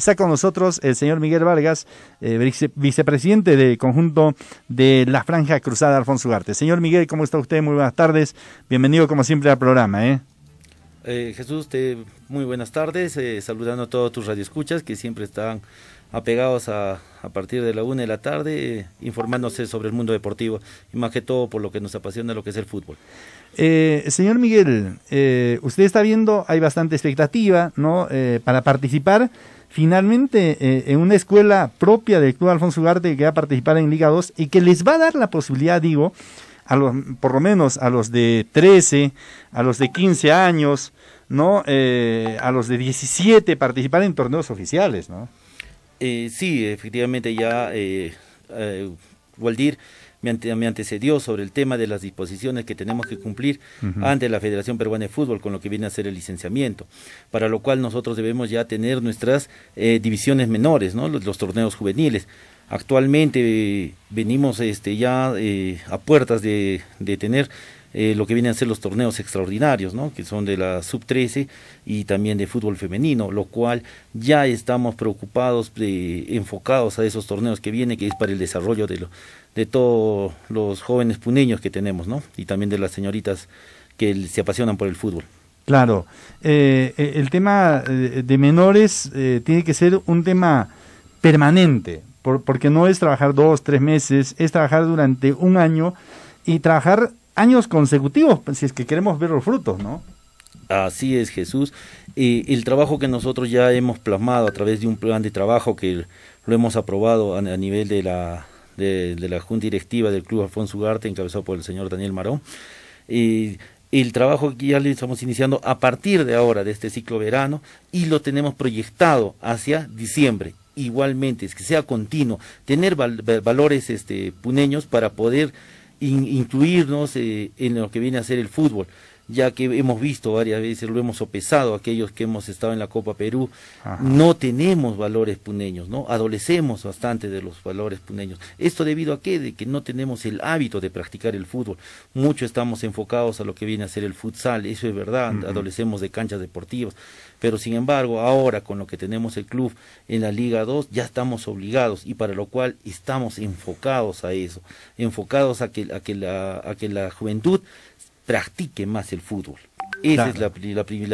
Está con nosotros el señor Miguel Vargas, eh, vicepresidente del conjunto de la Franja Cruzada Alfonso Ugarte. Señor Miguel, ¿cómo está usted? Muy buenas tardes. Bienvenido como siempre al programa. ¿eh? eh Jesús, muy buenas tardes. Eh, saludando a todos tus radioescuchas que siempre están apegados a, partir de la una de la tarde, informándose sobre el mundo deportivo y más que todo por lo que nos apasiona lo que es el fútbol. señor Miguel, usted está viendo, hay bastante expectativa ¿no? para participar finalmente eh, en una escuela propia del Club Alfonso Ugarte que va a participar en Liga 2 y que les va a dar la posibilidad, digo, a los, por lo menos a los de 13, a los de 15 años, ¿no? Eh, a los de 17 participar en torneos oficiales, ¿no? Eh, sí, efectivamente ya, Waldir, me, antecedió sobre el tema de las disposiciones que tenemos que cumplir ante la Federación Peruana de Fútbol con lo que viene a ser el licenciamiento, para lo cual nosotros debemos ya tener nuestras eh, divisiones menores, ¿no? los, torneos juveniles. Actualmente eh, venimos este, ya eh, a puertas de, de tener eh, lo que vienen a ser los torneos extraordinarios, ¿no? que son de la sub-13 y también de fútbol femenino, lo cual ya estamos preocupados, eh, enfocados a esos torneos que vienen, que es para el desarrollo de, lo, de todos los jóvenes puneños que tenemos, ¿no? y también de las señoritas que se apasionan por el fútbol. Claro, eh, el tema de menores tiene que ser un tema permanente, porque no es trabajar dos, tres meses, es trabajar durante un año y trabajar años consecutivos, pues, si es que queremos ver los frutos, ¿no? Así es, Jesús. el trabajo que nosotros ya hemos plasmado a través de un plan de trabajo que lo hemos aprobado a, nivel de la, de, la Junta Directiva del Club Alfonso Ugarte, encabezado por el señor Daniel Marón. el trabajo que ya le estamos iniciando a partir de ahora, de este ciclo verano, y lo tenemos proyectado hacia diciembre. Igualmente, es que sea continuo, tener valores este, puneños para poder incluirnos eh, en lo que viene a ser el fútbol ya que hemos visto varias veces, lo hemos sopesado, aquellos que hemos estado en la Copa Perú, no tenemos valores puneños, ¿no? Adolecemos bastante de los valores puneños. ¿Esto debido a qué? De que no tenemos el hábito de practicar el fútbol. Mucho estamos enfocados a lo que viene a ser el futsal, eso es verdad, adolecemos de canchas deportivas, pero sin embargo, ahora con lo que tenemos el club en la Liga 2, ya estamos obligados y para lo cual estamos enfocados a eso, enfocados a a que la juventud practique más el fútbol. Esa es la,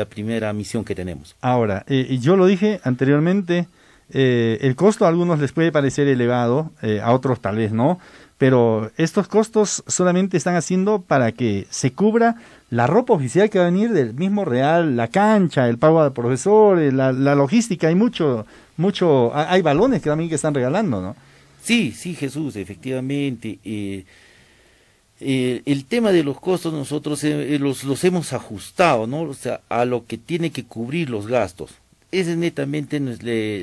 primera misión que tenemos. Ahora, eh, yo lo dije anteriormente, eh, el costo a algunos les puede parecer elevado, eh, a otros tal vez no, pero estos costos solamente están haciendo para que se cubra la ropa oficial que va a venir del mismo Real, la cancha, el pago de profesores, eh, la, logística, hay mucho, mucho, hay balones que también que están regalando, ¿no? Sí, sí, Jesús, efectivamente. Eh, eh, el tema de los costos nosotros eh, eh, los, los, hemos ajustado, ¿no? O sea, a lo que tiene que cubrir los gastos. Esa es netamente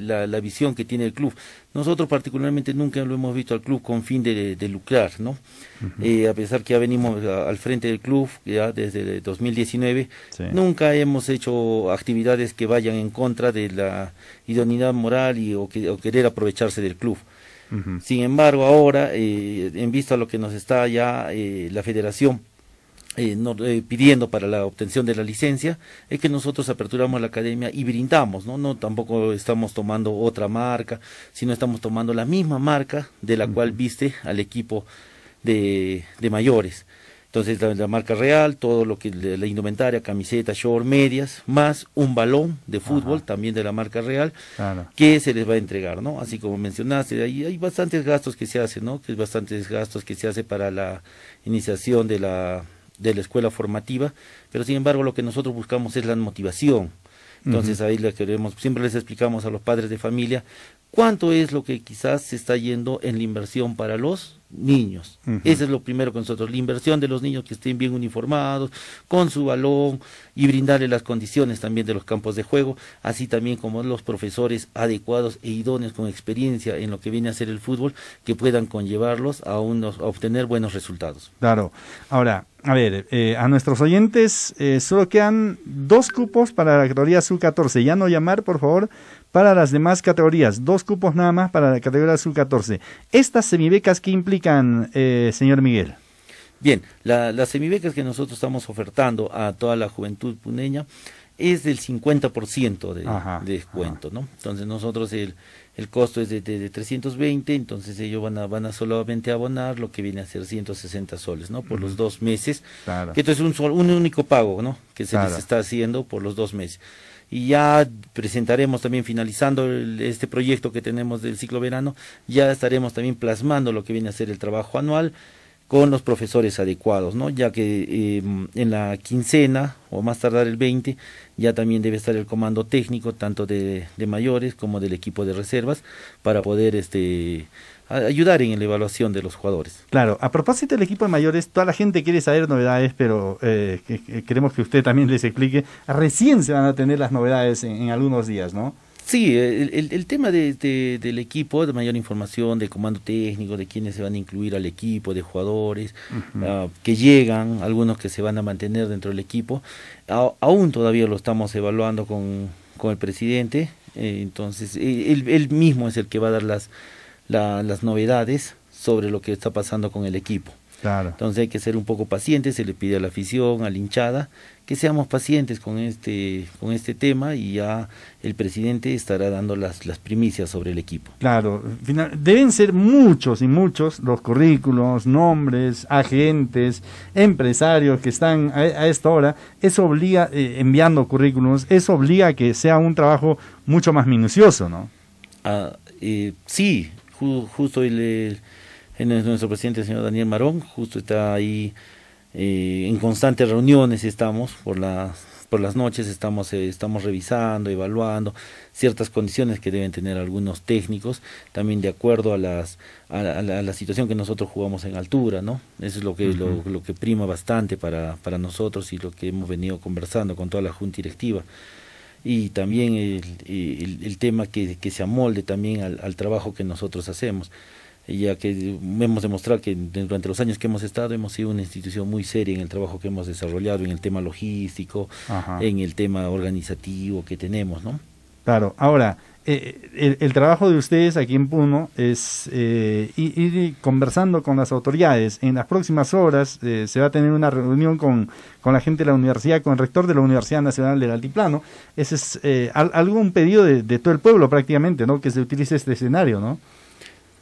la, visión que tiene el club. Nosotros particularmente nunca lo hemos visto al club con fin de, lucrar, ¿no? a pesar que ya venimos al frente del club ya desde 2019, nunca hemos hecho actividades que vayan en contra de la idoneidad moral y, o querer aprovecharse del club. Sin embargo, ahora, eh, en vista a lo que nos está ya eh, la federación eh, pidiendo para la obtención de la licencia es que nosotros aperturamos la academia y brindamos, ¿no? No tampoco estamos tomando otra marca, sino estamos tomando la misma marca de la cual viste al equipo de, de mayores. Entonces la, marca real, todo lo que la, la indumentaria, camiseta, short, medias, más un balón de fútbol también de la marca real que se les va a entregar, ¿no? Así como mencionaste, ahí hay bastantes gastos que se hacen, ¿no? Que bastantes gastos que se hace para la iniciación de la de la escuela formativa, pero sin embargo lo que nosotros buscamos es la motivación. Entonces ahí le queremos, siempre les explicamos a los padres de familia cuánto es lo que quizás se está yendo en la inversión para los niños. es lo primero con nosotros, la inversión de los niños que estén bien uniformados, con su balón y brindarle las condiciones también de los campos de juego, así también como los profesores adecuados e idóneos con experiencia en lo que viene a ser el fútbol que puedan conllevarlos a, a obtener buenos resultados. Claro. Ahora, a ver, eh, a nuestros oyentes eh, solo quedan dos cupos para la categoría sub-14. Ya no llamar, por favor, para las demás categorías. Dos cupos nada más para la categoría sub-14. ¿Estas semibecas qué implican, eh, señor Miguel? Bien, las semibecas que nosotros estamos ofertando a toda la juventud puneña es del 50% de, de descuento, ¿no? Entonces nosotros el, el costo es de, de, 320, entonces ellos van a, van a solamente abonar lo que viene a ser 160 soles, ¿no? Por los dos meses. esto es un, un único pago, ¿no? Que se les está haciendo por los dos meses y ya presentaremos también finalizando este proyecto que tenemos del ciclo verano, ya estaremos también plasmando lo que viene a ser el trabajo anual con los profesores adecuados, ¿no? Ya que em, en la quincena o más tardar el 20 ya también debe estar el comando técnico tanto de, de mayores como del equipo de reservas para poder este ayudar en la evaluación de los jugadores. Claro, a propósito del equipo de mayores, toda la gente quiere saber novedades, pero eh, queremos que usted también les explique. Recién se van a tener las novedades en, algunos días, ¿no? Sí, el, el, tema de, del equipo, de mayor información, de comando técnico, de quiénes se van a incluir al equipo, de jugadores ah, que llegan, algunos que se van a mantener dentro del equipo, aún todavía lo estamos evaluando con, con el presidente, eh, entonces e, él mismo es el que va a dar las, las novedades sobre lo que está pasando con el equipo. Claro. Entonces hay que ser un poco pacientes, se le pide a la afición, a la hinchada, que seamos pacientes con este, con este tema y ya el presidente estará dando las, las primicias sobre el equipo. Claro, deben ser muchos y muchos los currículos, nombres, agentes, empresarios que están a, esta hora. Eso obliga, eh, enviando currículos, eso obliga a que sea un trabajo mucho más minucioso, ¿no? Ah, eh, sí, justo el, nuestro presidente, el señor Daniel Marón, justo está ahí eh, en constantes reuniones estamos por las por las noches estamos eh, estamos revisando evaluando ciertas condiciones que deben tener algunos técnicos también de acuerdo a las a, la, situación que nosotros jugamos en altura no eso es lo que lo, que prima bastante para para nosotros y lo que hemos venido conversando con toda la junta directiva y también el, el, tema que, que, se amolde también al, al, trabajo que nosotros hacemos, ya que hemos demostrado que durante los años que hemos estado hemos sido una institución muy seria en el trabajo que hemos desarrollado, en el tema logístico, en el tema organizativo que tenemos, ¿no? Claro, ahora... Eh, el, trabajo de ustedes aquí en Puno es eh, ir, conversando con las autoridades. En las próximas horas eh, se va a tener una reunión con, la gente de la universidad, con el rector de la Universidad Nacional del Altiplano. Ese es algún pedido de, todo el pueblo prácticamente, ¿no? Que se utilice este escenario, ¿no?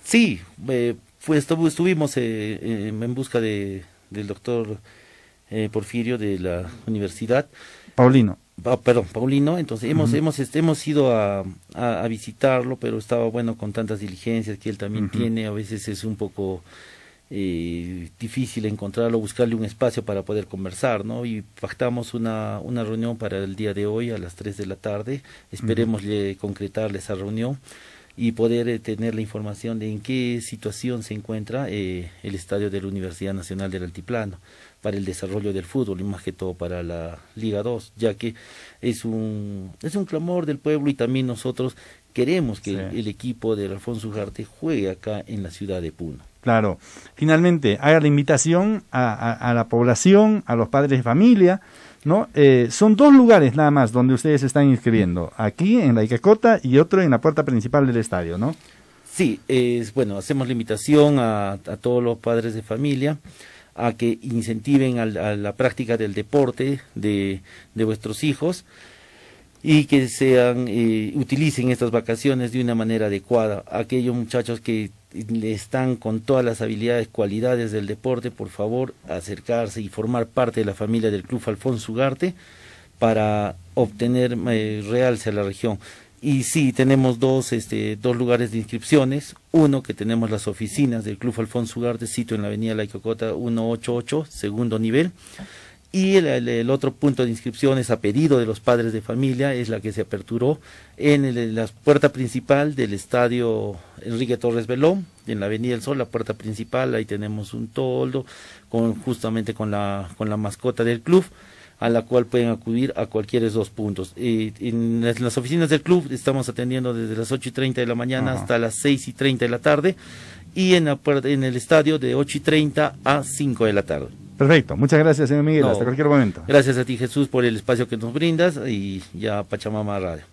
Sí, pues estuvimos en busca del doctor Porfirio de la universidad. Paulino. Ah, perdón, Paulino, entonces hemos, este, hemos, ido a, visitarlo, pero estaba bueno con tantas diligencias que él también tiene, a veces es un poco eh, difícil encontrarlo, buscarle un espacio para poder conversar, ¿no? Y pactamos una, una reunión para el día de hoy a las 3 de la tarde, esperemos concretarle esa reunión y poder eh, tener la información de en qué situación se encuentra eh, el estadio de la Universidad Nacional del Altiplano para el desarrollo del fútbol y más que todo para la Liga 2, ya que es un, es un clamor del pueblo y también nosotros queremos que el, equipo de Alfonso Ugarte juegue acá en la ciudad de Puno. Claro, finalmente haga la invitación a, a la población, a los padres de familia, ¿no? Eh, son dos lugares nada más donde ustedes están inscribiendo, aquí en la Icacota y otro en la puerta principal del estadio, ¿no? Sí, es, bueno, hacemos la invitación a, todos los padres de familia a que incentiven a, la práctica del deporte de, de vuestros hijos y que sean eh, utilicen estas vacaciones de una manera adecuada. Aquellos muchachos que le están con todas las habilidades, cualidades del deporte, por favor, acercarse y formar parte de la familia del Club Alfonso Ugarte para obtener eh, realce a la región. Y sí, tenemos dos, este, dos lugares de inscripciones. Uno, que tenemos las oficinas del Club Alfonso Ugarte, sitio en la avenida La Cocota 188, segundo nivel. Y el, otro punto de inscripción es a pedido de los padres de familia es la que se aperturó en, la puerta principal del estadio Enrique Torres Velón, en la Avenida del Sol, la puerta principal, ahí tenemos un toldo con, justamente con la, con la mascota del club a la cual pueden acudir a cualquiera de esos puntos. en, las, oficinas del club estamos atendiendo desde las 8 y 30 de la mañana hasta las 6 y 30 de la tarde y en, la, en el estadio de 8 y 30 a 5 de la tarde. Perfecto, muchas gracias, señor Miguel. Hasta cualquier momento. Gracias a ti, Jesús, por el espacio que nos brindas y ya Pachamama Radio.